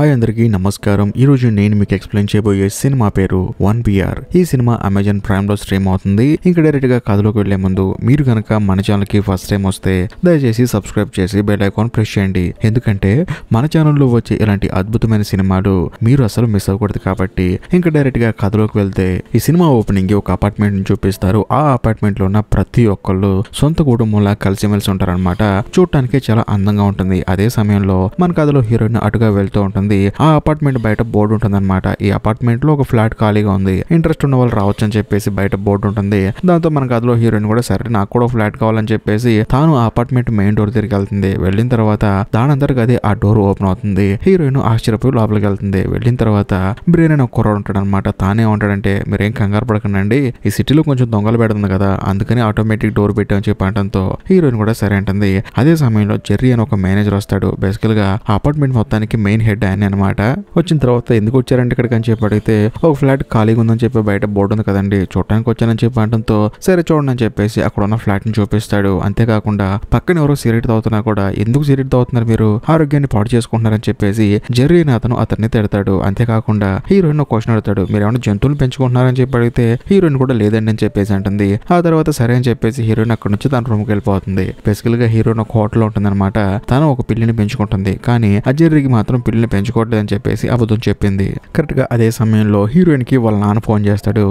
hi అందరికీ నమస్కారం ఈ రోజు నేను మీకు ఎక్స్ప్లెయిన్ చేయబోయే సినిమా పేరు వన్ బిఆర్ ఈ సినిమా అమెజాన్ ప్రైమ్ లో స్ట్రీమ్ అవుతుంది ఇంకా డైరెక్ట్ గా కథలోకి వెళ్లే ముందు మీరు కనుక మన ఛానల్ కి ఫస్ట్ టైం వస్తే దయచేసి సబ్స్క్రైబ్ చేసి బెల్ ఐకాన్ ప్రెస్ చేయండి ఎందుకంటే మన ఛానల్లో వచ్చే ఇలాంటి అద్భుతమైన సినిమాలు మీరు అసలు మిస్ అవ్వకూడదు కాబట్టి ఇంకా డైరెక్ట్ గా కథలోకి వెళ్తే ఈ సినిమా ఓపెనింగ్ ఒక అపార్ట్మెంట్ ని చూపిస్తారు ఆ అపార్ట్మెంట్ లో ఉన్న ప్రతి ఒక్కళ్ళు సొంత కుటుంబంలా కలిసిమెలిసి ఉంటారనమాట చూడటానికి చాలా అందంగా ఉంటుంది అదే సమయంలో మన కథలో హీరోయిన్ అటుగా వెళ్తూ ఉంటుంది ఉంది ఆ అపార్ట్మెంట్ బయట బోర్డు ఉంటుందన్నమాట ఈ అపార్ట్మెంట్ లో ఒక ఫ్లాట్ ఖాళీగా ఉంది ఇంట్రెస్ట్ ఉన్న వాళ్ళు రావచ్చు అని చెప్పేసి బయట బోర్డు ఉంటుంది దాంతో మన కథలో హీరోయిన్ కూడా సరే నాకు కూడా ఫ్లాట్ కావాలని చెప్పేసి తాను ఆ అపార్ట్మెంట్ మెయిన్ డోర్ తిరిగి వెళ్తుంది వెళ్ళిన తర్వాత దాని అది ఆ డోర్ ఓపెన్ అవుతుంది హీరోయిన్ ఆశ్చర్యపోయి లోపలికి వెళ్తుంది వెళ్ళిన తర్వాత బ్రెయిన్ అని ఒక కుర్రాడు అనమాట తానే ఉంటాడంటే మీరేం కంగారు పడకండి ఈ సిటీలో కొంచెం దొంగలు పెడుతుంది కదా అందుకని ఆటోమేటిక్ డోర్ పెట్టామని చెప్పి అంటంతో హీరోయిన్ కూడా సరే అంటుంది అదే సమయంలో జెర్రీ అని ఒక మేనేజర్ వస్తాడు బేసికల్ గా అపార్ట్మెంట్ మొత్తానికి మెయిన్ హెడ్ ఆయన వచ్చాను అనమాట వచ్చిన తర్వాత ఎందుకు వచ్చారంటే ఇక్కడికి అని చెప్పి అడిగితే ఒక ఫ్లాట్ ఖాళీగా ఉందని చెప్పి బయట బోర్డు ఉంది కదండి చూడటానికి వచ్చానని చెప్పి అనడంతో సరే చూడండి అని చెప్పేసి అక్కడ ఉన్న ఫ్లాట్ ని చూపిస్తాడు అంతేకాకుండా పక్కన ఎవరో సిగరెట్ తాగుతున్నా కూడా ఎందుకు సిగరెట్ తాగుతున్నారు మీరు ఆరోగ్యాన్ని పాడు చేసుకుంటున్నారని చెప్పేసి జెర్రీ అతను అతన్ని తిడతాడు అంతేకాకుండా హీరోయిన్ క్వశ్చన్ అడుగుతాడు మీరు ఏమైనా జంతువులు పెంచుకుంటున్నారని చెప్పి అడిగితే హీరోయిన్ కూడా లేదండి అని చెప్పేసి అంటుంది ఆ తర్వాత సరే అని చెప్పేసి హీరోయిన్ అక్కడ నుంచి తన రూమ్కి వెళ్ళిపోతుంది బేసికల్ గా హీరోయిన్ ఒక హోటల్ ఉంటుంది అనమాట తను ఒక పిల్లిని పెంచుకుంటుంది కానీ అజర్రికి మాత్రం పిల్లిని పెంచుకోవట్లేదని చెప్పేసి అబద్ధం చెప్పింది కరెక్ట్ గా అదే సమయంలో కి వాళ్ళ నాన్న ఫోన్ చేస్తాడు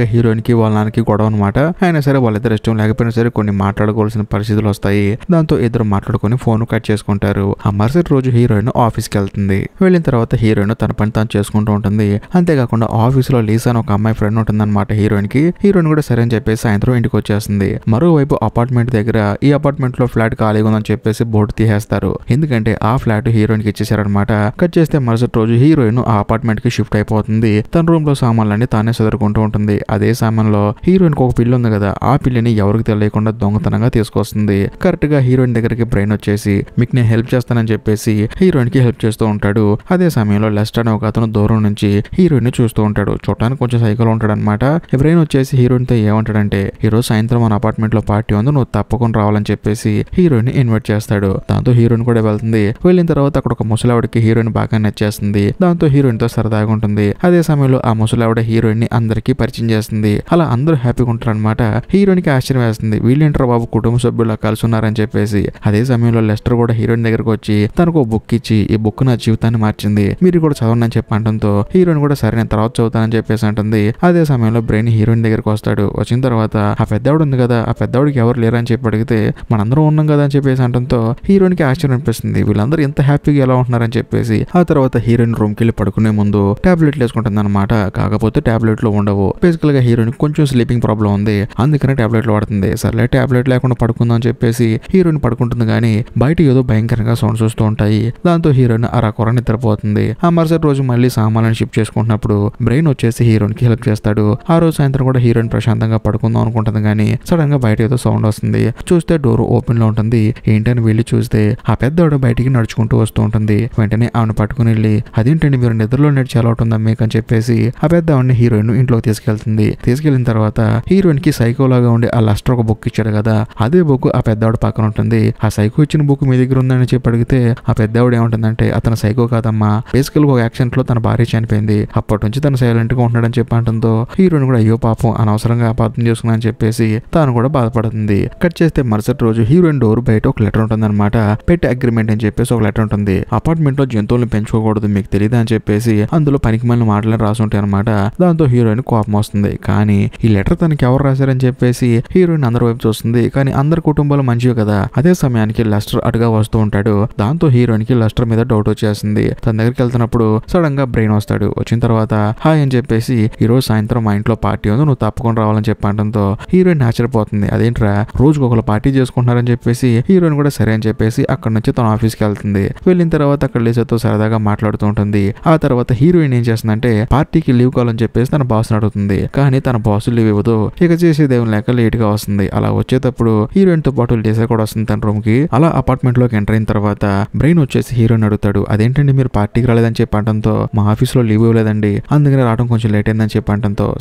గా హీరోయిన్ కి వాళ్ళ నాన్నకి గొడవ అనమాట అయినా సరే వాళ్ళిద్దరు ఇష్టం లేకపోయినా సరే కొన్ని మాట్లాడుకోవాల్సిన పరిస్థితులు వస్తాయి దాంతో ఇద్దరు మాట్లాడుకొని ఫోన్ కట్ చేసుకుంటారు ఆ మరుసటి రోజు హీరోయిన్ ఆఫీస్ కి వెళ్తుంది వెళ్ళిన తర్వాత హీరోయిన్ తన పని తాను చేసుకుంటూ ఉంటుంది అంతేకాకుండా లో లీసా అని ఒక అమ్మాయి ఫ్రెండ్ ఉంటుందన్నమాట అనమాట హీరోయిన్ కూడా సరే అని చెప్పేసి సాయంత్రం ఇంటికి వచ్చేస్తుంది మరోవైపు అపార్ట్మెంట్ దగ్గర ఈ అపార్ట్మెంట్ లో ఫ్లాట్ ఖాళీగా ఉందని చెప్పేసి బోర్డు తీసేస్తారు ఎందుకంటే ఆ ఫ్లాట్ హీరోయిన్ కి ఇచ్చేసారనమాట కట్ చేస్తే మరుసటి రోజు హీరోయిన్ ఆ కి షిఫ్ట్ అయిపోతుంది తన రూమ్ లో సామాన్లన్నీ తానే చదువుకుంటూ ఉంటుంది అదే సామాన్లో హీరోయిన్కి ఒక పిల్లి ఉంది కదా ఆ పిల్లిని ఎవరికి తెలియకుండా దొంగతనంగా తీసుకొస్తుంది కరెక్ట్ గా హీరోయిన్ దగ్గరికి బ్రెయిన్ వచ్చేసి మీకు నేను హెల్ప్ చేస్తానని చెప్పేసి హీరోయిన్ కి హెల్ప్ చేస్తూ ఉంటాడు అదే సమయంలో లెస్ట్ అనే ఒక అతను దూరం నుంచి హీరోయిన్ చూస్తూ ఉంటాడు చూడటానికి కొంచెం సైకిల్ ఉంటాడు అనమాట బ్రెయిన్ వచ్చేసి హీరోయిన్ తో ఏమంటాడంటే ఈరోజు సాయంత్రం మన అపార్ట్మెంట్ లో పార్టీ ఉంది నువ్వు తప్పకుండా రావాలని చెప్పేసి హీరోయిన్ ఇన్వైట్ చేస్తాడు దాంతో హీరోయిన్ కూడా వెళ్తుంది వెళ్ళిన తర్వాత అక్కడ ఒక ఆవిడకి హీరోయిన్ బాగా నచ్చేస్తుంది దాంతో హీరోయిన్ తో సరదాగా ఉంటుంది అదే సమయంలో ఆ ముసలావిడ హీరోయిన్ ని అందరికి పరిచయం చేస్తుంది అలా అందరూ హ్యాపీగా ఉంటారు అనమాట హీరోయిన్ కి ఆశ్చర్యం వేస్తుంది వీళ్ళేంటారు బాబు కుటుంబ సభ్యులు కలిసి ఉన్నారని చెప్పేసి అదే సమయంలో లెస్టర్ కూడా హీరోయిన్ దగ్గరకు వచ్చి తనకు ఒక బుక్ ఇచ్చి ఈ బుక్ నా జీవితాన్ని మార్చింది మీరు కూడా చదవండి అని చెప్పి అంటంతో హీరోయిన్ కూడా సరైన తర్వాత చదువుతానని చెప్పేసి అంటుంది అదే సమయంలో బ్రెయిన్ హీరోయిన్ దగ్గరకు వస్తాడు వచ్చిన తర్వాత ఆ పెద్దవాడు ఉంది కదా ఆ పెద్దవాడికి ఎవరు లేరని చెప్పి అడిగితే మనందరం ఉన్నాం కదా అని చెప్పేసి అంటంతో హీరోయిన్ కి ఆశ్చర్యం అనిపిస్తుంది వీళ్ళందరూ ఎంత హ్యాపీగా ఎలా ఉంటున్నారని చెప్పేసి ఆ తర్వాత హీరోయిన్ రూమ్ కి వెళ్ళి పడుకునే ముందు టాబ్లెట్లు వేసుకుంటుంది అనమాట కాకపోతే టాబ్లెట్ లో ఉండవు బేసికల్ గా హీరోయిన్ కొంచెం స్లీపింగ్ ప్రాబ్లం ఉంది అందుకనే టాబ్లెట్లు వాడుతుంది సర్లే టాబ్లెట్ లేకుండా పడుకుందాం అని చెప్పేసి హీరోయిన్ పడుకుంటుంది కానీ బయట ఏదో భయంకరంగా సౌండ్స్ వస్తూ ఉంటాయి దాంతో హీరోయిన్ అరాకొర నిద్రపోతుంది ఆ మరుసటి రోజు మళ్ళీ సామాన్లను షిఫ్ట్ చేసుకుంటున్నప్పుడు బ్రెయిన్ వచ్చేసి హీరోయిన్ కి హెల్ప్ చేస్తాడు ఆ రోజు సాయంత్రం కూడా హీరోయిన్ ప్రశాంతంగా పడుకుందాం అనుకుంటుంది కానీ సడన్ గా బయట ఏదో సౌండ్ వస్తుంది చూస్తే డోర్ ఓపెన్ లో ఉంటుంది ఏంటని వెళ్ళి చూస్తే ఆ పెద్దవాడు బయటికి నడుచుకుంటూ వస్తూ ఉంటుంది వెంటనే ఆమెను పట్టుకుని వెళ్ళి అదేంటండి మీరు నిద్రలో నడిచి ఎలా ఉంటుందా మీకు అని చెప్పేసి ఆ పెద్ద ఆవిడని హీరోయిన్ ఇంట్లోకి తీసుకెళ్తుంది తీసుకెళ్లిన తర్వాత హీరోయిన్ కి సైకోలాగా ఉండే ఆ లస్టర్ ఒక బుక్ ఇచ్చాడు కదా అదే బుక్ ఆ పెద్దవాడు పక్కన ఉంటుంది ఆ సైకో ఇచ్చిన బుక్ మీ దగ్గర ఉందని చెప్పి అడిగితే ఆ పెద్దవాడు ఏముంటుందంటే అతను సైకో కాదమ్మా బేసికల్ ఒక యాక్సిడెంట్ లో తన భార్య చనిపోయింది అప్పటి నుంచి తను సైలెంట్ గా ఉంటాడని చెప్పి అంటుందో హీరోయిన్ కూడా అయ్యో పాపం అనవసరంగా అపార్థం చేసుకున్నా అని చెప్పేసి తాను కూడా బాధపడుతుంది కట్ చేస్తే మరుసటి రోజు హీరోయిన్ డోర్ బయట ఒక లెటర్ ఉంటుందన్నమాట పెట్టి అగ్రిమెంట్ అని చెప్పేసి ఒక లెటర్ ఉంటుంది అపార్ట్మెంట్ లో జంతువులు మాటలు పెంచుకోకూడదు మీకు తెలియదు అని చెప్పేసి అందులో పనికి మళ్ళీ మాటలు రాసి అనమాట దాంతో హీరోయిన్ కోపం వస్తుంది కానీ ఈ లెటర్ తనకి ఎవరు రాశారని చెప్పేసి హీరోయిన్ అందరి వైపు చూస్తుంది కానీ అందరి కుటుంబాలు మంచివి కదా అదే సమయానికి లస్టర్ అటుగా వస్తూ ఉంటాడు దాంతో హీరోయిన్ కి లస్టర్ మీద డౌట్ వచ్చేస్తుంది తన దగ్గరికి వెళ్తున్నప్పుడు సడన్ గా బ్రెయిన్ వస్తాడు వచ్చిన తర్వాత హాయ్ అని చెప్పేసి ఈ రోజు సాయంత్రం మా ఇంట్లో పార్టీ ఉంది నువ్వు తప్పకుండా రావాలని చెప్పడంతో హీరోయిన్ ఆశ్చర్యపోతుంది అదేంట్రా రోజుకు ఒకరు పార్టీ చేసుకుంటున్నారని చెప్పేసి హీరోయిన్ కూడా సరే అని చెప్పేసి అక్కడ నుంచి తన ఆఫీస్కి వెళ్తుంది వెళ్ళిన తర్వాత అక్కడ లేచేతో సరే సరదాగా మాట్లాడుతూ ఉంటుంది ఆ తర్వాత హీరోయిన్ ఏం చేస్తుందంటే పార్టీకి లీవ్ కావాలని చెప్పేసి తన బాస్ అడుగుతుంది కానీ తన బాస్ లీవ్ ఇవ్వదు ఇక చేసేదేం లేక లేట్ గా వస్తుంది అలా వచ్చేటప్పుడు హీరోయిన్ తో పాటు లేసా కూడా వస్తుంది తన రూమ్ కి అలా అపార్ట్మెంట్ లోకి ఎంటర్ అయిన తర్వాత బ్రెయిన్ వచ్చేసి హీరోయిన్ అడుగుతాడు అదేంటండి మీరు పార్టీకి రాలేదని చెప్పి మా ఆఫీస్ లో లీవ్ ఇవ్వలేదండి అందుకని రావడం కొంచెం లేట్ అయిందని చెప్పి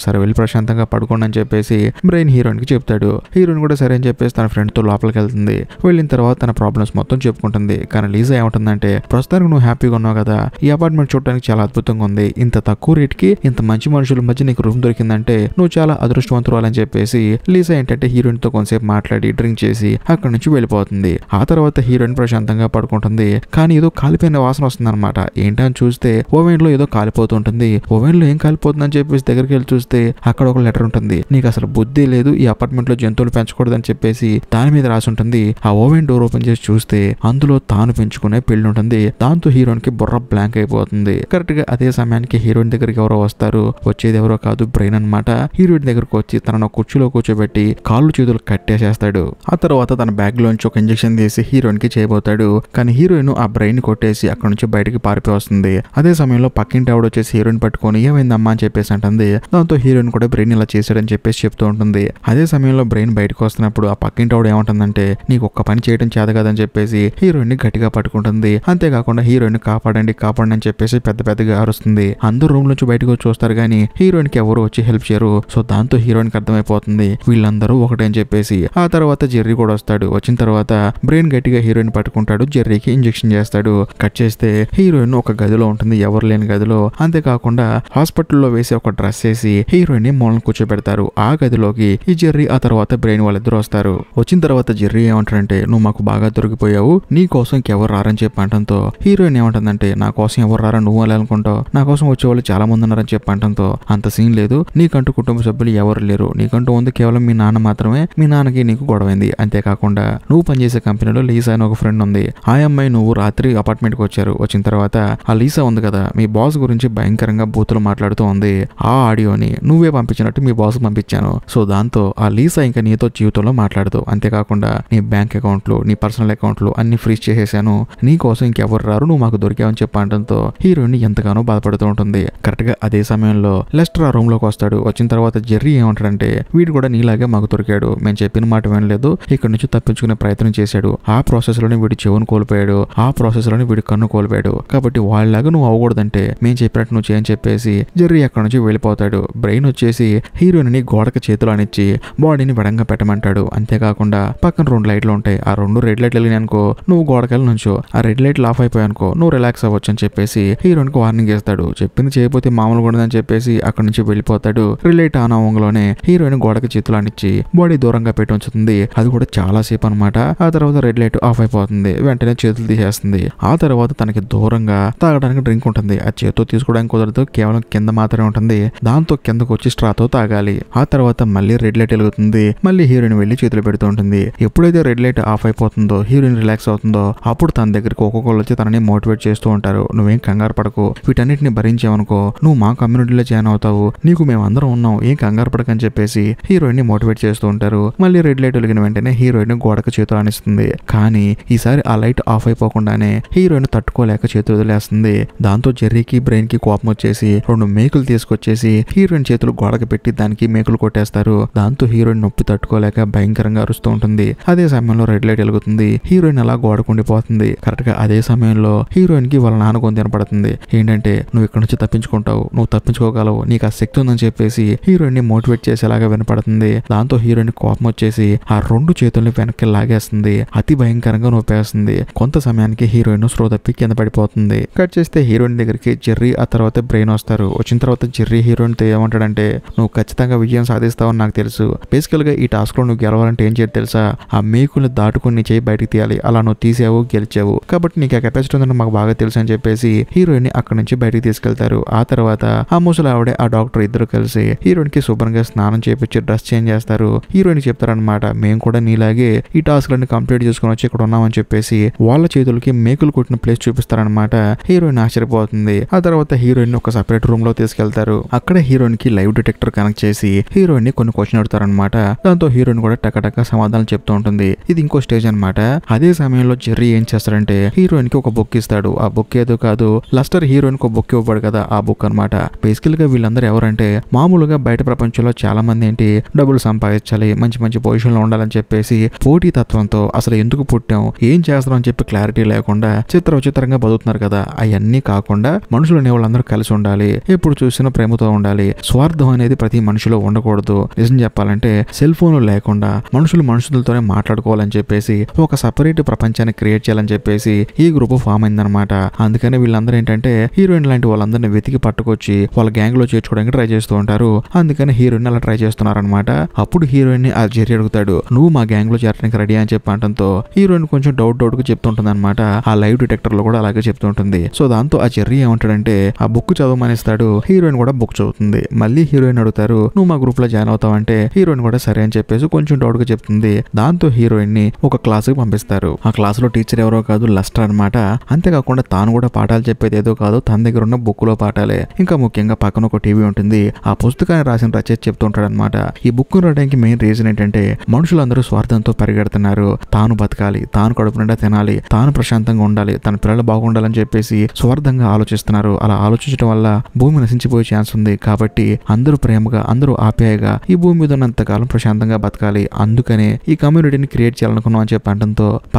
సరే వెళ్ళి ప్రశాంతంగా పడుకోండి అని చెప్పేసి బ్రెయిన్ హీరోయిన్ కి చెప్తాడు హీరోయిన్ కూడా సరే అని చెప్పేసి తన ఫ్రెండ్ తో లోపలికి వెళ్తుంది వెళ్ళిన తర్వాత తన ప్రాబ్లమ్స్ మొత్తం చెప్పుకుంటుంది కానీ లీజా ఏమంటుందంటే ప్రస్తుతానికి నువ్వు హ్యాపీగా ఉన్నావు కదా ఈ అపార్ట్మెంట్ చూడడానికి చాలా అద్భుతంగా ఉంది ఇంత తక్కువ రేట్ కి ఇంత మంచి మనుషుల మధ్య నీకు రూమ్ దొరికిందంటే నువ్వు చాలా అదృష్టవంతురాలని చెప్పేసి లీసా ఏంటంటే హీరోయిన్ తో కొంతసేపు మాట్లాడి డ్రింక్ చేసి అక్కడ నుంచి వెళ్ళిపోతుంది ఆ తర్వాత హీరోయిన్ ప్రశాంతంగా పడుకుంటుంది కానీ ఏదో కాలిపోయిన వాసన వస్తుంది అనమాట ఏంటని చూస్తే ఓవెన్ లో ఏదో కాలిపోతుంటుంది ఓవెన్ లో ఏం కాలిపోతుందని చెప్పేసి దగ్గరికి వెళ్ళి చూస్తే అక్కడ ఒక లెటర్ ఉంటుంది నీకు అసలు బుద్ధి లేదు ఈ అపార్ట్మెంట్ లో జంతువులు పెంచకూడదని చెప్పేసి దాని మీద రాసి ఉంటుంది ఆ ఓవెన్ డోర్ ఓపెన్ చేసి చూస్తే అందులో తాను పెంచుకునే పెళ్లి ఉంటుంది దాంతో హీరోయిన్ కి బుర్ర బ్లాంక్ అయిపోతుంది కరెక్ట్ గా అదే సమయానికి హీరోయిన్ దగ్గరికి ఎవరో వస్తారు వచ్చేది ఎవరో కాదు బ్రెయిన్ అనమాట హీరోయిన్ దగ్గరకు వచ్చి తనను కుర్చీలో కూర్చోబెట్టి కాళ్ళు చేతులు కట్టేసేస్తాడు ఆ తర్వాత తన బ్యాగ్ లోంచి ఒక ఇంజక్షన్ తీసి హీరోయిన్ కి చేయబోతాడు కానీ హీరోయిన్ ఆ బ్రెయిన్ కొట్టేసి అక్కడ నుంచి బయటకి పారిపోయి వస్తుంది అదే సమయంలో పక్కింటి ఆవిడ వచ్చేసి హీరోయిన్ పట్టుకొని ఏమైందమ్మా అని చెప్పేసి అంటుంది దాంతో హీరోయిన్ కూడా బ్రెయిన్ ఇలా చేశాడని చెప్పేసి చెప్తూ ఉంటుంది అదే సమయంలో బ్రెయిన్ బయటకు వస్తున్నప్పుడు ఆ పక్కింటి ఆవిడ ఏమంటుందంటే నీకు ఒక్క పని చేయడం చేత కదని చెప్పేసి హీరోయిన్ ని గట్టిగా పట్టుకుంటుంది అంతేకాకుండా హీరోయిన్ కాపాడండి కాపాడండి అని చెప్పేసి పెద్ద పెద్దగా అరుస్తుంది అందరూ రూమ్ నుంచి బయటకు వచ్చి చూస్తారు కానీ హీరోయిన్ కి ఎవరు వచ్చి హెల్ప్ చేయరు సో దాంతో హీరోయిన్ కి అర్థమైపోతుంది వీళ్ళందరూ ఒకటే అని చెప్పేసి ఆ తర్వాత జెర్రీ కూడా వస్తాడు వచ్చిన తర్వాత బ్రెయిన్ గట్టిగా హీరోయిన్ పట్టుకుంటాడు జెర్రీకి ఇంజెక్షన్ చేస్తాడు కట్ చేస్తే హీరోయిన్ ఒక గదిలో ఉంటుంది ఎవరు లేని గదిలో అంతేకాకుండా హాస్పిటల్లో వేసి ఒక డ్రెస్ వేసి హీరోయిన్ ని మూలను కూర్చోబెడతారు ఆ గదిలోకి ఈ జెర్రీ ఆ తర్వాత బ్రెయిన్ వాళ్ళిద్దరు వస్తారు వచ్చిన తర్వాత జెర్రీ ఏమంటారంటే నువ్వు మాకు బాగా దొరికిపోయావు నీ కోసం ఇంకెవరు రారని చెప్పి అంటంతో హీరోయిన్ ఏమంటుంది ఉంటుందంటే నా కోసం ఎవరు రారా నువ్వు అలా అనుకుంటావు నా కోసం వచ్చేవాళ్ళు చాలా మంది ఉన్నారని చెప్పి అంటంతో అంత సీన్ లేదు నీకంటూ కుటుంబ సభ్యులు ఎవరు లేరు నీకంటూ ఉంది కేవలం మీ నాన్న మాత్రమే మీ నాన్నకి నీకు గొడవైంది అంతేకాకుండా నువ్వు పనిచేసే కంపెనీలో లీసా అని ఒక ఫ్రెండ్ ఉంది ఆ అమ్మాయి నువ్వు రాత్రి అపార్ట్మెంట్కి వచ్చారు వచ్చిన తర్వాత ఆ లీసా ఉంది కదా మీ బాస్ గురించి భయంకరంగా బూతులు మాట్లాడుతూ ఉంది ఆ ఆడియోని నువ్వే పంపించినట్టు మీ బాస్ పంపించాను సో దాంతో ఆ లీసా ఇంకా నీతో జీవితంలో మాట్లాడదు అంతేకాకుండా నీ బ్యాంక్ అకౌంట్లు నీ పర్సనల్ అకౌంట్లు అన్ని ఫ్రీజ్ చేసేసాను నీ కోసం ఇంకెవరు రారు నువ్వు మాకు దొరికి దొరికావని చెప్పి అనడంతో హీరోయిన్ ఎంతగానో బాధపడుతూ ఉంటుంది కరెక్ట్ గా అదే సమయంలో లెస్టర్ ఆ రూమ్ లోకి వస్తాడు వచ్చిన తర్వాత జెర్రీ ఏమంటాడంటే వీడు కూడా నీలాగే మాకు దొరికాడు మేము చెప్పిన మాట వినలేదు ఇక్కడ నుంచి తప్పించుకునే ప్రయత్నం చేశాడు ఆ ప్రాసెస్ లోనే వీడు చెవును కోల్పోయాడు ఆ ప్రాసెస్ లోనే వీడు కన్ను కోల్పోయాడు కాబట్టి వాళ్ళలాగా నువ్వు అవ్వకూడదంటే మేము చెప్పినట్టు నువ్వు చేయని చెప్పేసి జెర్రీ అక్కడ నుంచి వెళ్ళిపోతాడు బ్రెయిన్ వచ్చేసి హీరోయిన్ ని గోడకు చేతులు అనిచ్చి బాడీని వెడంగా పెట్టమంటాడు అంతేకాకుండా పక్కన రెండు లైట్లు ఉంటాయి ఆ రెండు రెడ్ లైట్లు వెళ్ళినాయి అనుకో నువ్వు గోడకెళ్ళి నుంచో ఆ రెడ్ లైట్లు ఆఫ్ అయిపోయానుకో నువ్వు రిలాక్స్ అవ్వచ్చు అని చెప్పేసి హీరోయిన్ కు వార్నింగ్ ఇస్తాడు చెప్పింది చేయకపోతే మామూలు ఉండదని చెప్పేసి అక్కడ నుంచి వెళ్ళిపోతాడు రిలేట్ ఆన్ అవ్వంలోనే హీరోయిన్ గోడకి చేతులు అనిచ్చి బాడీ దూరంగా పెట్టి ఉంచుతుంది అది కూడా చాలా సేపు అనమాట ఆ తర్వాత రెడ్ లైట్ ఆఫ్ అయిపోతుంది వెంటనే చేతులు తీసేస్తుంది ఆ తర్వాత తనకి దూరంగా తాగడానికి డ్రింక్ ఉంటుంది ఆ చేతితో తీసుకోవడానికి కుదరదు కేవలం కింద మాత్రమే ఉంటుంది దాంతో కిందకు వచ్చి స్ట్రాతో తాగాలి ఆ తర్వాత మళ్ళీ రెడ్ లైట్ వెలుగుతుంది మళ్ళీ హీరోయిన్ వెళ్లి చేతులు పెడుతూ ఉంటుంది ఎప్పుడైతే రెడ్ లైట్ ఆఫ్ అయిపోతుందో హీరోయిన్ రిలాక్స్ అవుతుందో అప్పుడు తన దగ్గరికి ఒక్కొక్కరు వచ్చి తనని మోటివేట్ చేసి చేస్తూ ఉంటారు నువ్వేం కంగారు పడకు వీటన్నిటిని భరించావనుకో నువ్వు మా కమ్యూనిటీలో జాయిన్ అవుతావు నీకు మేము అందరం ఉన్నాం ఏం కంగారు పడకని చెప్పేసి హీరోయిన్ ని మోటివేట్ చేస్తూ ఉంటారు మళ్ళీ రెడ్ లైట్ వెలిగిన వెంటనే హీరోయిన్ గోడకు చేతులు అనిస్తుంది కానీ ఈసారి ఆ లైట్ ఆఫ్ అయిపోకుండానే హీరోయిన్ తట్టుకోలేక చేతులు వదిలేస్తుంది దాంతో జెర్రీకి బ్రెయిన్ కి కోపం వచ్చేసి రెండు మేకులు తీసుకొచ్చేసి హీరోయిన్ చేతులు గోడకు పెట్టి దానికి మేకులు కొట్టేస్తారు దాంతో హీరోయిన్ నొప్పి తట్టుకోలేక భయంకరంగా అరుస్తూ ఉంటుంది అదే సమయంలో రెడ్ లైట్ వెలుగుతుంది హీరోయిన్ అలా గోడకుండిపోతుంది కరెక్ట్ గా అదే సమయంలో హీరోయిన్ చేయడానికి వాళ్ళ నాన్న గొంతు ఏంటంటే నువ్వు ఇక్కడ నుంచి తప్పించుకుంటావు నువ్వు తప్పించుకోగలవు నీకు ఆ శక్తి ఉందని చెప్పేసి హీరోయిన్ ని మోటివేట్ చేసేలాగా వినపడుతుంది దాంతో హీరోయిన్ కోపం వచ్చేసి ఆ రెండు చేతుల్ని వెనక్కి లాగేస్తుంది అతి భయంకరంగా నొప్పేస్తుంది కొంత సమయానికి హీరోయిన్ స్లో తప్పి కింద పడిపోతుంది కట్ చేస్తే హీరోయిన్ దగ్గరికి జెర్రీ ఆ తర్వాత బ్రెయిన్ వస్తారు వచ్చిన తర్వాత జెర్రీ హీరోయిన్ ఏమంటాడంటే నువ్వు ఖచ్చితంగా విజయం సాధిస్తావని నాకు తెలుసు బేసికల్ గా ఈ టాస్క్ లో నువ్వు గెలవాలంటే ఏం చేయాలి తెలుసా ఆ మేకుల్ని దాటుకుని చేయి బయటకు తీయాలి అలా నువ్వు తీసావు గెలిచావు కాబట్టి నీకు ఆ కెపాసిటీ ఉందని మాకు బాగా కూడా తెలుసు అని చెప్పేసి హీరోయిన్ ని అక్కడ నుంచి బయటకు తీసుకెళ్తారు ఆ తర్వాత ఆ ముసలావిడ ఆ డాక్టర్ ఇద్దరు కలిసి హీరోయిన్ కి శుభ్రంగా స్నానం చేపించి డ్రెస్ చేంజ్ చేస్తారు హీరోయిన్ చెప్తారనమాట మేము కూడా నీలాగే ఈ టాస్క్ టాస్క్లన్నీ కంప్లీట్ చేసుకుని వచ్చి ఇక్కడ ఉన్నామని చెప్పేసి వాళ్ళ చేతులకి మేకులు కొట్టిన ప్లేస్ చూపిస్తారనమాట హీరోయిన్ ఆశ్చర్యపోతుంది ఆ తర్వాత హీరోయిన్ ఒక సపరేట్ రూమ్ లో తీసుకెళ్తారు అక్కడ హీరోయిన్ కి లైవ్ డిటెక్టర్ కనెక్ట్ చేసి హీరోయిన్ ని కొన్ని క్వశ్చన్ అనమాట దాంతో హీరోయిన్ కూడా టకటక సమాధానం చెప్తూ ఉంటుంది ఇది ఇంకో స్టేజ్ అనమాట అదే సమయంలో జెర్రీ ఏం చేస్తారంటే హీరోయిన్ కి ఒక బుక్ ఇస్తాడు ఆ బుక్ ఏదో కాదు లస్టర్ హీరోయిన్ కు బుక్ ఇవ్వబడు కదా ఆ బుక్ అనమాట బేసికల్ గా వీళ్ళందరూ ఎవరంటే మామూలుగా బయట ప్రపంచంలో చాలా మంది ఏంటి డబ్బులు సంపాదించాలి మంచి మంచి పొజిషన్ లో ఉండాలని చెప్పేసి పోటీ తత్వంతో అసలు ఎందుకు పుట్టాం ఏం చేస్తాం అని చెప్పి క్లారిటీ లేకుండా చిత్ర విచిత్రంగా బతుకుతున్నారు కదా అవన్నీ కాకుండా మనుషులు అనే వాళ్ళందరూ కలిసి ఉండాలి ఎప్పుడు చూసినా ప్రేమతో ఉండాలి స్వార్థం అనేది ప్రతి మనిషిలో ఉండకూడదు నిజం చెప్పాలంటే సెల్ ఫోన్లు లేకుండా మనుషులు మనుషులతోనే మాట్లాడుకోవాలని చెప్పేసి ఒక సపరేట్ ప్రపంచాన్ని క్రియేట్ చేయాలని చెప్పేసి ఈ గ్రూప్ ఫామ్ అయిందనమాట అనమాట అందుకని వీళ్ళందరూ ఏంటంటే హీరోయిన్ లాంటి వాళ్ళందరినీ వెతికి పట్టుకొచ్చి వాళ్ళ గ్యాంగ్ లో చేర్చుకోవడానికి ట్రై చేస్తూ ఉంటారు అందుకని హీరోయిన్ అలా ట్రై చేస్తున్నారనమాట అప్పుడు హీరోయిన్ ని ఆ జెర్రీ అడుగుతాడు నువ్వు మా గ్యాంగ్ లో చేరడానికి రెడీ అని చెప్పి అంటంతో హీరోయిన్ కొంచెం డౌట్ డౌట్ గా చెప్తుంటుంది అనమాట ఆ లైవ్ డిటెక్టర్ లో కూడా అలాగే చెప్తుంటుంది సో దాంతో ఆ జెర్రీ ఏమంటాడంటే ఆ బుక్ చదవమనిస్తాడు హీరోయిన్ కూడా బుక్ చదువుతుంది మళ్ళీ హీరోయిన్ అడుగుతారు నువ్వు మా గ్రూప్ లో జాయిన్ అవుతావంటే హీరోయిన్ కూడా సరే అని చెప్పేసి కొంచెం డౌట్ గా చెప్తుంది దాంతో హీరోయిన్ ని ఒక క్లాస్ కి పంపిస్తారు ఆ క్లాస్ లో టీచర్ ఎవరో కాదు లస్టర్ అనమాట అంతేకాకుండా కాకుండా తాను కూడా పాఠాలు చెప్పేది ఏదో కాదు తన దగ్గర ఉన్న బుక్లో పాఠాలే ఇంకా ముఖ్యంగా పక్కన ఒక టీవీ ఉంటుంది ఆ పుస్తకాన్ని రాసిన రచయిత చెప్తుంటాడు అనమాట ఈ బుక్ రావడానికి మెయిన్ రీజన్ ఏంటంటే మనుషులందరూ స్వార్థంతో పరిగెడుతున్నారు తాను బతకాలి తాను కడుపు నిండా తినాలి తాను ప్రశాంతంగా ఉండాలి తన పిల్లలు బాగుండాలని చెప్పేసి స్వార్థంగా ఆలోచిస్తున్నారు అలా ఆలోచించడం వల్ల భూమి నశించిపోయే ఛాన్స్ ఉంది కాబట్టి అందరూ ప్రేమగా అందరూ ఆప్యాయగా ఈ భూమి మీద ఉన్నంతకాలం ప్రశాంతంగా బతకాలి అందుకనే ఈ కమ్యూనిటీని క్రియేట్ చేయాలనుకున్నాం అని చెప్పి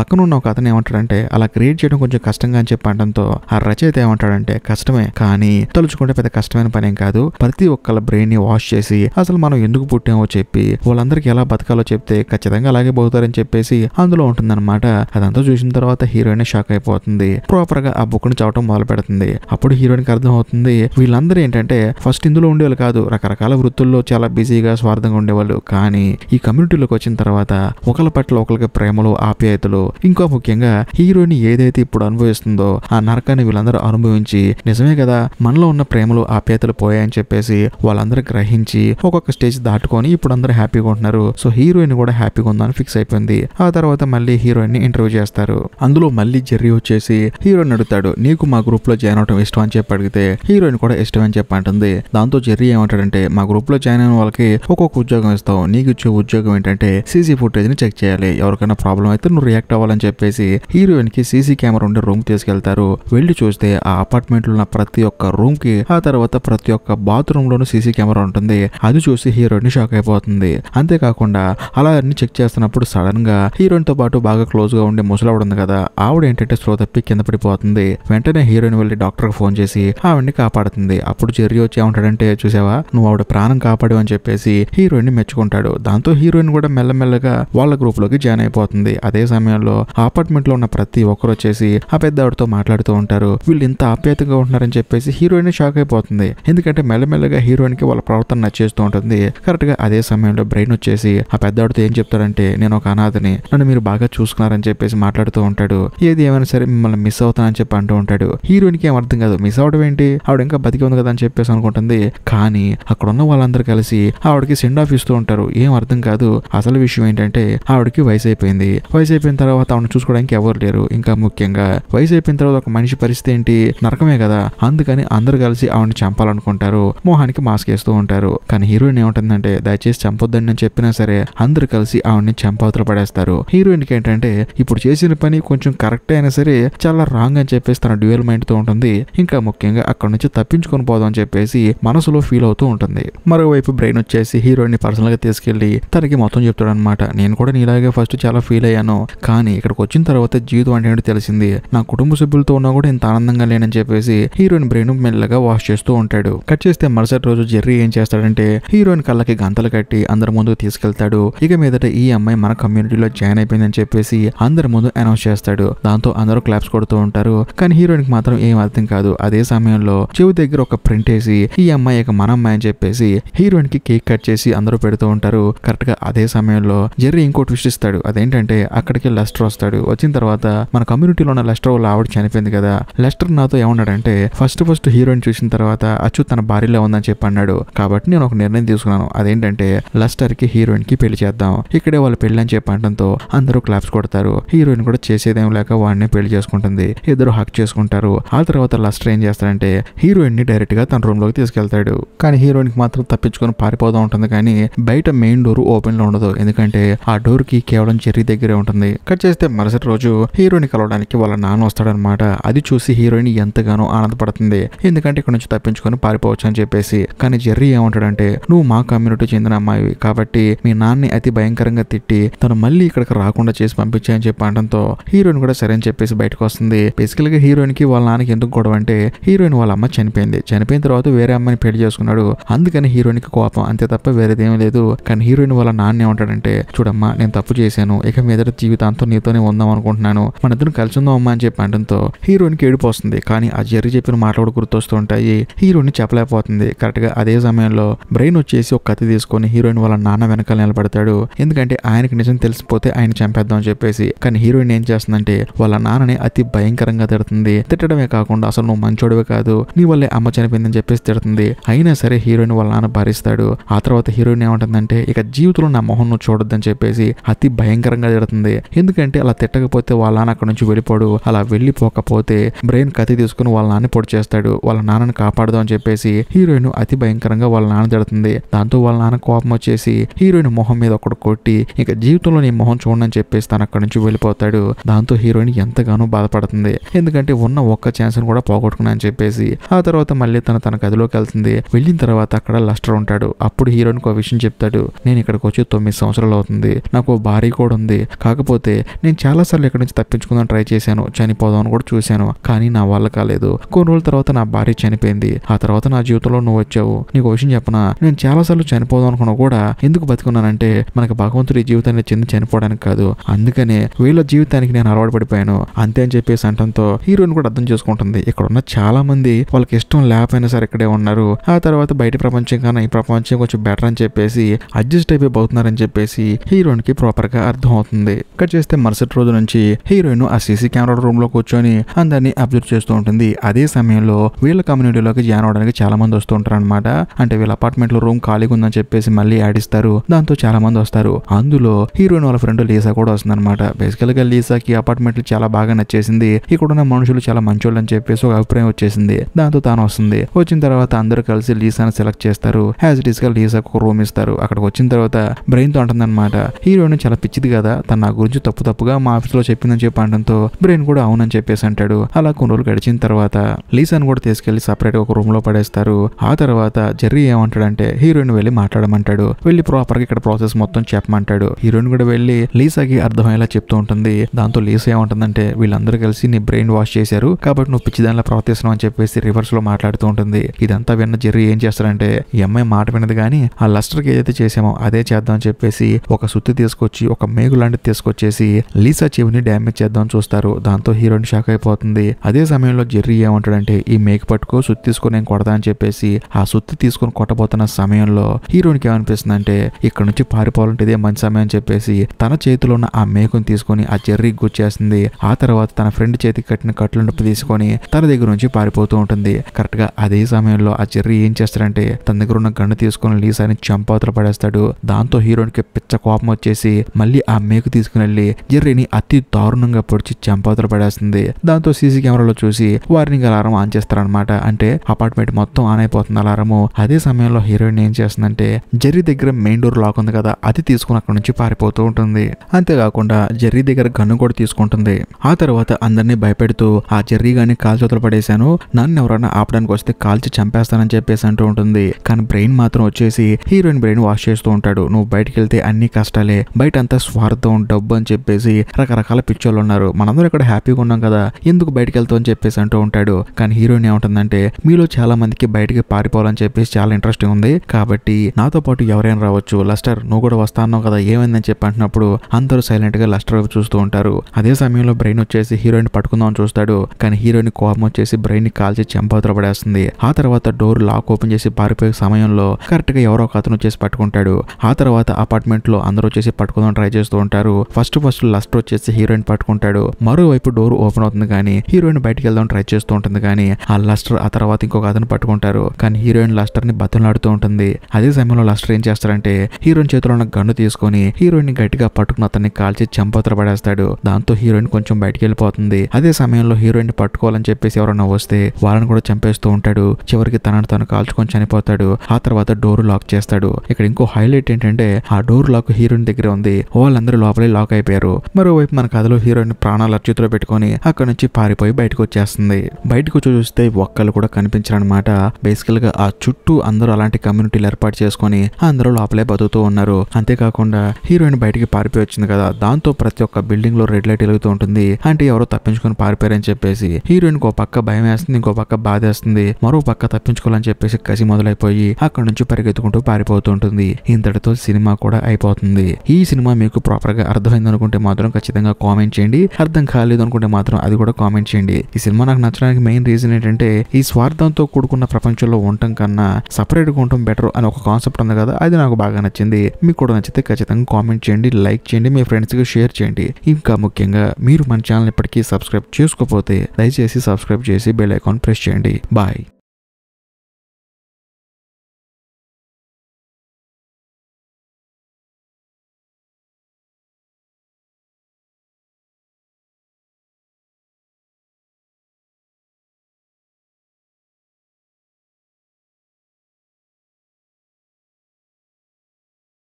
పక్కన ఉన్న ఒక అతను ఏమంటాడంటే అలా క్రియేట్ చేయడం కొంచెం కష్టంగా అని చెప్పి పండంతో ఆ రచయిత ఏమంటాడంటే కష్టమే కానీ తలుచుకుంటే పెద్ద కష్టమైన పనేం కాదు ప్రతి ఒక్కళ్ళ బ్రెయిన్ ని వాష్ చేసి అసలు మనం ఎందుకు పుట్టామో చెప్పి వాళ్ళందరికీ ఎలా బతకాలో చెప్తే ఖచ్చితంగా అలాగే పోతారని చెప్పేసి అందులో ఉంటుందన్నమాట అదంతా చూసిన తర్వాత హీరోయిన్ షాక్ అయిపోతుంది ప్రాపర్ గా ఆ బుక్ ని చదవటం మొదలు పెడుతుంది అప్పుడు హీరోయిన్ కి అర్థం అవుతుంది వీళ్ళందరూ ఏంటంటే ఫస్ట్ ఇందులో ఉండేవాళ్ళు కాదు రకరకాల వృత్తుల్లో చాలా బిజీగా స్వార్థంగా ఉండేవాళ్ళు కానీ ఈ కమ్యూనిటీలోకి వచ్చిన తర్వాత ఒకరి పట్ల ఒకరికి ప్రేమలు ఆప్యాయతలు ఇంకా ముఖ్యంగా హీరోయిన్ ఏదైతే ఇప్పుడు అనుభవిస్తుందో ఆ నరకాన్ని వీళ్ళందరూ అనుభవించి నిజమే కదా మనలో ఉన్న ప్రేమలు ఆప్యాయతలు పోయాయని చెప్పేసి వాళ్ళందరూ గ్రహించి ఒక్కొక్క స్టేజ్ దాటుకొని ఇప్పుడు అందరూ హ్యాపీగా ఉంటున్నారు సో హీరోయిన్ కూడా హ్యాపీగా ఉందని ఫిక్స్ అయిపోయింది ఆ తర్వాత మళ్ళీ హీరోయిన్ ని ఇంటర్వ్యూ చేస్తారు అందులో మళ్ళీ జెర్రీ వచ్చేసి హీరోయిన్ అడుగుతాడు నీకు మా గ్రూప్ లో జాయిన్ అవడం ఇష్టం అని చెప్పి అడిగితే హీరోయిన్ కూడా ఇష్టం అని చెప్పి అంటుంది దాంతో జెర్రీ ఏమంటాడంటే మా గ్రూప్ లో జాయిన్ అయిన వాళ్ళకి ఒక్కొక్క ఉద్యోగం ఇస్తాం నీకు ఇచ్చే ఉద్యోగం ఏంటంటే సీసీ ఫుటేజ్ ని చెక్ చేయాలి ఎవరికైనా ప్రాబ్లం అయితే నువ్వు రియాక్ట్ అవ్వాలని చెప్పేసి హీరోయిన్ కి సీసీ కెమెరా ఉండే రూమ్ తీసుకెళ్తాడు వెళ్తారు వెళ్లి చూస్తే ఆ అపార్ట్మెంట్ లో ఉన్న ప్రతి ఒక్క రూమ్ కి ఆ తర్వాత ప్రతి ఒక్క బాత్రూమ్ లోను సీసీ కెమెరా ఉంటుంది అది చూసి హీరోయిన్ షాక్ అయిపోతుంది అంతేకాకుండా అలా అన్ని చెక్ చేస్తున్నప్పుడు సడన్ గా హీరోయిన్ తో పాటు బాగా క్లోజ్ గా ఉండే ఆవిడ ఉంది కదా ఆవిడ ఏంటంటే స్లో తప్పి కింద పడిపోతుంది వెంటనే హీరోయిన్ వెళ్లి డాక్టర్ ఫోన్ చేసి ఆవిడ్ని కాపాడుతుంది అప్పుడు చర్య వచ్చి ఏమంటాడంటే చూసావా నువ్వు ఆవిడ ప్రాణం కాపాడు అని చెప్పేసి హీరోయిన్ మెచ్చుకుంటాడు దాంతో హీరోయిన్ కూడా మెల్లమెల్లగా వాళ్ళ గ్రూప్ లోకి జాయిన్ అయిపోతుంది అదే సమయంలో అపార్ట్మెంట్ లో ఉన్న ప్రతి ఒక్కరు వచ్చేసి ఆ పెద్ద ఆవిడతో మాట్లాడుతూ ఉంటారు వీళ్ళు ఇంత ఆప్యాయతగా ఉంటున్నారని చెప్పేసి హీరోయిన్ షాక్ అయిపోతుంది ఎందుకంటే మెల్లమెల్లగా హీరోయిన్ కి వాళ్ళ ప్రవర్తన నచ్చేస్తూ ఉంటుంది కరెక్ట్ గా అదే సమయంలో బ్రెయిన్ వచ్చేసి ఆ పెద్దవాడితో ఏం చెప్తాడంటే నేను ఒక అనాథని నన్ను మీరు బాగా చూసుకున్నారని చెప్పేసి మాట్లాడుతూ ఉంటాడు ఏది ఏమైనా సరే మిమ్మల్ని మిస్ అవుతానని చెప్పి అంటూ ఉంటాడు హీరోయిన్ కి ఏం అర్థం కాదు మిస్ అవడం ఏంటి ఆవిడ ఇంకా బతికి ఉంది కదా అని చెప్పేసి అనుకుంటుంది కానీ అక్కడ ఉన్న వాళ్ళందరూ కలిసి ఆవిడకి సెండ్ ఆఫ్ ఇస్తూ ఉంటారు ఏం అర్థం కాదు అసలు విషయం ఏంటంటే ఆవిడకి వయసు అయిపోయింది వయసు అయిపోయిన తర్వాత ఆవిడ చూసుకోవడానికి ఎవరు లేరు ఇంకా ముఖ్యంగా వయసు అయిపోయిన తర్వాత ఒక మనిషి పరిస్థితి ఏంటి నరకమే కదా అందుకని అందరు కలిసి ఆవిడని చంపాలనుకుంటారు మోహానికి మాస్క్ వేస్తూ ఉంటారు కానీ హీరోయిన్ ఏమంటుందంటే దయచేసి చంపొద్దని నేను చెప్పినా సరే అందరు కలిసి ఆవిడని చంపవతలు పడేస్తారు హీరోయిన్ కి ఏంటంటే ఇప్పుడు చేసిన పని కొంచెం కరెక్ట్ అయినా సరే చాలా రాంగ్ అని చెప్పేసి తన డ్యూయల్ మైండ్ తో ఉంటుంది ఇంకా ముఖ్యంగా అక్కడ నుంచి తప్పించుకొని పోదాం అని చెప్పేసి మనసులో ఫీల్ అవుతూ ఉంటుంది మరోవైపు బ్రెయిన్ వచ్చేసి హీరోయిన్ ని పర్సనల్ గా తీసుకెళ్లి తనకి మొత్తం చెప్తాడు అనమాట నేను కూడా నీలాగే ఫస్ట్ చాలా ఫీల్ అయ్యాను కానీ ఇక్కడికి వచ్చిన తర్వాత జీవితం అంటే తెలిసింది నా కుటుంబ సభ్యులు డబ్బులతో ఉన్నా కూడా ఇంత ఆనందంగా లేనని చెప్పేసి హీరోయిన్ బ్రెయిన్ మెల్లగా వాష్ చేస్తూ ఉంటాడు కట్ చేస్తే మరుసటి రోజు జెర్రీ ఏం చేస్తాడంటే హీరోయిన్ కళ్ళకి గంతలు కట్టి అందరి ముందు తీసుకెళ్తాడు ఇక మీదట ఈ అమ్మాయి మన కమ్యూనిటీలో జాయిన్ అయిపోయిందని చెప్పేసి అందరి ముందు అనౌన్స్ చేస్తాడు దాంతో అందరూ క్లాప్స్ కొడుతూ ఉంటారు కానీ హీరోయిన్ కి మాత్రం ఏం అర్థం కాదు అదే సమయంలో చెవి దగ్గర ఒక ప్రింట్ వేసి ఈ అమ్మాయి ఇక మన అమ్మాయి అని చెప్పేసి హీరోయిన్ కి కేక్ కట్ చేసి అందరూ పెడుతూ ఉంటారు కరెక్ట్ గా అదే సమయంలో జెర్రీ ఇంకోటి విషిస్తాడు అదేంటంటే అక్కడికి లస్టర్ వస్తాడు వచ్చిన తర్వాత మన కమ్యూనిటీలో ఉన్న లస్టర్ వాళ్ళు ఆవిడ చనిపోయింది కదా లెస్టర్ నాతో ఏమన్నాడంటే ఫస్ట్ ఫస్ట్ హీరోయిన్ చూసిన తర్వాత అచ్చు తన భార్యలో ఉందని చెప్పి అన్నాడు కాబట్టి నేను ఒక నిర్ణయం తీసుకున్నాను అదేంటంటే లస్టర్ కి హీరోయిన్ కి పెళ్లి చేద్దాం ఇక్కడే వాళ్ళు పెళ్లి అని చెప్పి అనడంతో అందరూ క్లాప్స్ కొడతారు హీరోయిన్ కూడా చేసేదేం లేక వాడిని పెళ్లి చేసుకుంటుంది ఇద్దరు హక్ చేసుకుంటారు ఆ తర్వాత లస్టర్ ఏం చేస్తాడంటే హీరోయిన్ ని డైరెక్ట్ గా తన రూమ్ లోకి తీసుకెళ్తాడు కానీ హీరోయిన్ కి మాత్రం తప్పించుకొని పారిపోతూ ఉంటుంది కానీ బయట మెయిన్ డోర్ ఓపెన్ లో ఉండదు ఎందుకంటే ఆ డోర్ కి కేవలం చెర్రీ దగ్గరే ఉంటుంది కట్ చేస్తే మరుసటి రోజు హీరోయిన్ కలవడానికి వాళ్ళ నాన్న వస్తాడు అనమాట అది చూసి హీరోయిన్ ఎంతగానో ఆనందపడుతుంది ఎందుకంటే ఇక్కడ నుంచి తప్పించుకొని పారిపోవచ్చు అని చెప్పేసి కానీ జెర్రీ ఏమంటాడంటే నువ్వు మా కమ్యూనిటీ చెందిన అమ్మాయి కాబట్టి మీ నాన్ని అతి భయంకరంగా తిట్టి తను మళ్ళీ ఇక్కడికి రాకుండా చేసి పంపించాయని చెప్పి అనడంతో హీరోయిన్ కూడా సరే అని చెప్పేసి బయటకు వస్తుంది బేసికల్ గా హీరోయిన్ కి వాళ్ళ నాన్నకి ఎందుకు గొడవ అంటే హీరోయిన్ వాళ్ళ అమ్మ చనిపోయింది చనిపోయిన తర్వాత వేరే అమ్మని పెళ్లి చేసుకున్నాడు అందుకని హీరోయిన్ కి కోపం అంతే తప్ప వేరేదేమీ లేదు కానీ హీరోయిన్ వాళ్ళ నాన్న ఏమంటాడంటే చూడమ్మా నేను తప్పు చేశాను ఇక మీద జీవితాంతం నీతోనే ఉందాం అనుకుంటున్నాను మన ఇద్దరు కలిసి ఉందాం అమ్మా అని చెప్పి అంటే సో హీరోయిన్కి ఏడుపు వస్తుంది కానీ ఆ జెర్రీ చెప్పిన మాటలు గుర్తొస్తుంటాయి హీరోయిన్ చెప్పలేకపోతుంది కరెక్ట్గా అదే సమయంలో బ్రెయిన్ వచ్చేసి ఒక కథ తీసుకొని హీరోయిన్ వాళ్ళ నాన్న వెనకాల నిలబడతాడు ఎందుకంటే ఆయనకి నిజం తెలిసిపోతే ఆయన చంపేద్దాం అని చెప్పేసి కానీ హీరోయిన్ ఏం చేస్తుందంటే వాళ్ళ నాన్నని అతి భయంకరంగా తిడుతుంది తిట్టడమే కాకుండా అసలు నువ్వు మంచోడివే కాదు నీ వల్లే అమ్మ చనిపోయిందని చెప్పేసి తిడుతుంది అయినా సరే హీరోయిన్ వాళ్ళ నాన్న భరిస్తాడు ఆ తర్వాత హీరోయిన్ ఏమంటుందంటే ఇక జీవితంలో నా మొహం నువ్వు చూడొద్దని చెప్పేసి అతి భయంకరంగా తిడుతుంది ఎందుకంటే అలా తిట్టకపోతే వాళ్ళ నాన్న అక్కడ నుంచి వెళ్ళిపోడు అలా వెళ్ళిపో తీసుకోకపోతే బ్రెయిన్ కత్తి తీసుకుని వాళ్ళ నాన్న పొడి చేస్తాడు వాళ్ళ నాన్నని కాపాడదాం అని చెప్పేసి హీరోయిన్ అతి భయంకరంగా వాళ్ళ నాన్న తిడుతుంది దాంతో వాళ్ళ నాన్న కోపం వచ్చేసి హీరోయిన్ మొహం మీద ఒకటి కొట్టి ఇక జీవితంలో నీ మొహం చూడని చెప్పేసి తన అక్కడి నుంచి వెళ్ళిపోతాడు దాంతో హీరోయిన్ ఎంతగానో బాధపడుతుంది ఎందుకంటే ఉన్న ఒక్క ఛాన్స్ కూడా పోగొట్టుకున్నా అని చెప్పేసి ఆ తర్వాత మళ్ళీ తన తన గదిలోకి వెళ్తుంది వెళ్ళిన తర్వాత అక్కడ లస్టర్ ఉంటాడు అప్పుడు హీరోయిన్ ఒక విషయం చెప్తాడు నేను ఇక్కడికి వచ్చి తొమ్మిది సంవత్సరాలు అవుతుంది నాకు భారీ కూడా ఉంది కాకపోతే నేను చాలా సార్లు ఇక్కడి నుంచి తప్పించుకుందాం ట్రై చేశాను చనిపోదాం అని కూడా చూశాను కానీ నా వల్ల కాలేదు కొన్ని రోజుల తర్వాత నా భార్య చనిపోయింది ఆ తర్వాత నా జీవితంలో నువ్వు వచ్చావు నీకు విషయం చెప్పనా నేను చాలాసార్లు చనిపోదాం అనుకున్నా కూడా ఎందుకు బతుకున్నానంటే మనకు భగవంతుడి జీవితాన్ని చెంది చనిపోవడానికి కాదు అందుకనే వీళ్ళ జీవితానికి నేను అలవాటు పడిపోయాను అంతే అని చెప్పేసి అంటంతో హీరోయిన్ కూడా అర్థం చేసుకుంటుంది ఇక్కడ ఉన్న చాలా మంది వాళ్ళకి ఇష్టం లేకపోయినా సరే ఇక్కడే ఉన్నారు ఆ తర్వాత బయట ప్రపంచం కన్నా ఈ ప్రపంచం కొంచెం బెటర్ అని చెప్పేసి అడ్జస్ట్ అయిపోయి పోతున్నారని చెప్పేసి హీరోయిన్ కి ప్రాపర్ గా అర్థం అవుతుంది ఇక్కడ చేస్తే మరుసటి రోజు నుంచి హీరోయిన్ ఆ సీసీ కెమెరా రూమ్ లో కూర్చొని చేసుకొని అందరినీ అబ్జర్వ్ చేస్తూ ఉంటుంది అదే సమయంలో వీళ్ళ కమ్యూనిటీలోకి జాయిన్ అవడానికి చాలా మంది వస్తూ ఉంటారు అనమాట అంటే వీళ్ళ అపార్ట్మెంట్ లో రూమ్ ఖాళీగా ఉందని చెప్పేసి మళ్ళీ యాడ్ ఇస్తారు దాంతో చాలా మంది వస్తారు అందులో హీరోయిన్ వాళ్ళ ఫ్రెండ్ లీసా కూడా వస్తుందన్నమాట బేసికల్ గా లీసాకి అపార్ట్మెంట్ చాలా బాగా నచ్చేసింది ఇక్కడ ఉన్న మనుషులు చాలా మంచోళ్ళు అని చెప్పేసి ఒక అభిప్రాయం వచ్చేసింది దాంతో తాను వస్తుంది వచ్చిన తర్వాత అందరూ కలిసి లీసాను సెలెక్ట్ చేస్తారు యాజ్ ఇట్ ఈస్ గా లీసాకు ఒక రూమ్ ఇస్తారు అక్కడికి వచ్చిన తర్వాత బ్రెయిన్ తో అనమాట హీరోయిన్ చాలా పిచ్చిది కదా తన నా గురించి తప్పు తప్పుగా మా ఆఫీస్ లో చెప్పిందని చెప్పి అనడంతో బ్రెయిన్ కూడా అవునని చెప్పేసి చేసి అంటాడు అలా కొన్ని రోజులు గడిచిన తర్వాత లీసన్ కూడా తీసుకెళ్లి సపరేట్ ఒక రూమ్ లో పడేస్తారు ఆ తర్వాత జెర్రీ ఏమంటాడంటే హీరోయిన్ వెళ్ళి మాట్లాడమంటాడు వెళ్ళి ప్రాపర్ గా ఇక్కడ ప్రాసెస్ మొత్తం చెప్పమంటాడు హీరోయిన్ కూడా వెళ్ళి లీసాకి అర్థమయ్యేలా చెప్తూ ఉంటుంది దాంతో లీసా ఏమంటుందంటే వీళ్ళందరూ కలిసి నీ బ్రెయిన్ వాష్ చేశారు కాబట్టి నువ్వు పిచ్చి దానిలో ప్రవర్తిస్తున్నావు అని చెప్పేసి రివర్స్ లో మాట్లాడుతూ ఉంటుంది ఇదంతా విన్న జర్రీ ఏం చేస్తారంటే ఈ అమ్మాయి మాట వినదు కానీ ఆ కి ఏదైతే చేసామో అదే చేద్దాం అని చెప్పేసి ఒక సుత్తి తీసుకొచ్చి ఒక మేగు లాంటిది తీసుకొచ్చేసి లీసా చెవిని డ్యామేజ్ చేద్దాం చూస్తారు దాంతో హీరోయిన్ షాక్ షాక్ అయిపోతుంది అదే సమయంలో జెర్రీ ఏమంటాడంటే ఈ మేక పట్టుకో సుత్తి తీసుకొని నేను కొడతా అని చెప్పేసి ఆ సుత్తి తీసుకొని కొట్టబోతున్న సమయంలో హీరోయిన్కి ఏమనిపిస్తుంది అంటే ఇక్కడ నుంచి పారిపోవాలంటే ఇదే మంచి సమయం అని చెప్పేసి తన చేతిలో ఉన్న ఆ మేకను తీసుకొని ఆ జెర్రీ గుచ్చేస్తుంది ఆ తర్వాత తన ఫ్రెండ్ చేతికి కట్టిన కట్లు నొప్పి తీసుకొని తన దగ్గర నుంచి పారిపోతూ ఉంటుంది కరెక్ట్ గా అదే సమయంలో ఆ జెర్రీ ఏం చేస్తాడంటే తన దగ్గర ఉన్న గన్ను తీసుకొని లీసాని చంపాతలు పడేస్తాడు దాంతో హీరోయిన్ కి పిచ్చ కోపం వచ్చేసి మళ్ళీ ఆ మేకు తీసుకుని వెళ్ళి జెర్రీని అతి దారుణంగా పొడిచి చంపాతలు పడేస్తుంది దాంతో సీసీ కెమెరాలో చూసి వార్నింగ్ అలారం ఆన్ చేస్తారనమాట అంటే అపార్ట్మెంట్ మొత్తం ఆన్ అయిపోతుంది అలారము అదే సమయంలో హీరోయిన్ ఏం చేస్తుందంటే జెర్రీ దగ్గర మెయిన్ డోర్ లాక్ ఉంది కదా అది తీసుకుని అక్కడ నుంచి పారిపోతూ ఉంటుంది అంతేకాకుండా జెర్రీ దగ్గర గన్ను కూడా తీసుకుంటుంది ఆ తర్వాత అందరినీ భయపెడుతూ ఆ జెర్రీ గాని కాల్ చేతులు పడేశాను నన్ను ఎవరైనా ఆపడానికి వస్తే కాల్చి చంపేస్తానని చెప్పేసి అంటూ ఉంటుంది కానీ బ్రెయిన్ మాత్రం వచ్చేసి హీరోయిన్ బ్రెయిన్ వాష్ చేస్తూ ఉంటాడు నువ్వు బయటకు వెళ్తే అన్ని కష్టాలే బయట అంతా స్వార్థం డబ్బు అని చెప్పేసి రకరకాల పిక్చర్లు ఉన్నారు మనందరూ ఇక్కడ హ్యాపీగా ఉన్నాం కదా కదా ఎందుకు బయటకు వెళ్తావు అని చెప్పేసి అంటూ ఉంటాడు కానీ హీరోయిన్ ఏమంటుందంటే మీలో చాలా మందికి బయటకి పారిపోవాలని చెప్పేసి చాలా ఇంట్రెస్టింగ్ ఉంది కాబట్టి నాతో పాటు ఎవరైనా రావచ్చు లస్టర్ నువ్వు కూడా వస్తానో కదా ఏమైందని చెప్పి అంటున్నప్పుడు అందరూ సైలెంట్ గా లస్టర్ చూస్తూ ఉంటారు అదే సమయంలో బ్రెయిన్ వచ్చేసి హీరోయిన్ పట్టుకుందాం అని చూస్తాడు కానీ హీరోయిన్ కోపం వచ్చేసి బ్రెయిన్ ని కాల్చి చెంపవతల పడేస్తుంది ఆ తర్వాత డోర్ లాక్ ఓపెన్ చేసి పారిపోయే సమయంలో కరెక్ట్ గా ఎవరో ఒక అతను వచ్చేసి పట్టుకుంటాడు ఆ తర్వాత అపార్ట్మెంట్ లో అందరూ వచ్చేసి పట్టుకుందాం ట్రై చేస్తూ ఉంటారు ఫస్ట్ ఫస్ట్ లస్టర్ వచ్చేసి హీరోయిన్ పట్టుకుంటాడు మరోవైపు డోర్ ఓపెన్ అవుతుంది కానీ హీరోయిన్ బయటకు వెళ్దాం ట్రై చేస్తూ ఉంటుంది కానీ ఆ లస్టర్ ఆ తర్వాత ఇంకొక అతను పట్టుకుంటారు కానీ హీరోయిన్ లస్టర్ ని బతులాడుతూ ఉంటుంది అదే సమయంలో లస్టర్ ఏం చేస్తారంటే హీరోయిన్ చేతిలో ఉన్న గన్ను తీసుకొని హీరోయిన్ గట్టిగా పట్టుకుని అతన్ని కాల్చి చంపతర పడేస్తాడు దాంతో హీరోయిన్ కొంచెం బయటికి వెళ్ళిపోతుంది అదే సమయంలో హీరోయిన్ పట్టుకోవాలని చెప్పేసి ఎవరన్నా వస్తే వాళ్ళని కూడా చంపేస్తూ ఉంటాడు చివరికి తనను తను కాల్చుకొని చనిపోతాడు ఆ తర్వాత డోర్ లాక్ చేస్తాడు ఇక్కడ ఇంకో హైలైట్ ఏంటంటే ఆ డోర్ లాక్ హీరోయిన్ దగ్గర ఉంది వాళ్ళందరూ లోపలే లాక్ అయిపోయారు మరోవైపు మన కథలో హీరోయిన్ ప్రాణాలు అర్చితులో పెట్టుకొని ఆ అక్కడ నుంచి పారిపోయి బయటకు వచ్చేస్తుంది బయటకు వచ్చి చూస్తే ఒక్కళ్ళు కూడా కనిపించారనమాట బేసికల్ గా ఆ చుట్టూ అందరూ అలాంటి కమ్యూనిటీలు ఏర్పాటు చేసుకుని అందరూ లోపలే బతుకుతూ ఉన్నారు అంతేకాకుండా హీరోయిన్ బయటికి పారిపోయి వచ్చింది కదా దాంతో ప్రతి ఒక్క బిల్డింగ్ లో రెడ్ లైట్ వెలుగుతూ ఉంటుంది అంటే ఎవరో తప్పించుకొని పారిపోయారని చెప్పేసి హీరోయిన్ ఒక పక్క భయం వేస్తుంది ఇంకో పక్క బాధ వేస్తుంది మరో పక్క తప్పించుకోవాలని చెప్పేసి కసి మొదలైపోయి అక్కడ నుంచి పరిగెత్తుకుంటూ పారిపోతూ ఉంటుంది ఇంతటితో సినిమా కూడా అయిపోతుంది ఈ సినిమా మీకు ప్రాపర్ గా అర్థమైంది అనుకుంటే మాత్రం ఖచ్చితంగా కామెంట్ చేయండి అర్థం కాలేదు అనుకుంటే మాత్రం అది కూడా కామెంట్ చేయండి ఈ సినిమా నాకు నచ్చడానికి మెయిన్ రీజన్ ఏంటంటే ఈ స్వార్థంతో కూడుకున్న ప్రపంచంలో ఉండటం కన్నా సపరేట్ గా ఉండటం బెటర్ అని ఒక కాన్సెప్ట్ ఉంది కదా అది నాకు బాగా నచ్చింది మీకు కూడా నచ్చితే ఖచ్చితంగా కామెంట్ చేయండి లైక్ చేయండి మీ ఫ్రెండ్స్ కి షేర్ చేయండి ఇంకా ముఖ్యంగా మీరు మన ఛానల్ ఇప్పటికీ సబ్స్క్రైబ్ చేసుకోకపోతే దయచేసి సబ్స్క్రైబ్ చేసి బెల్ ఐకాన్ ప్రెస్ చేయండి బాయ్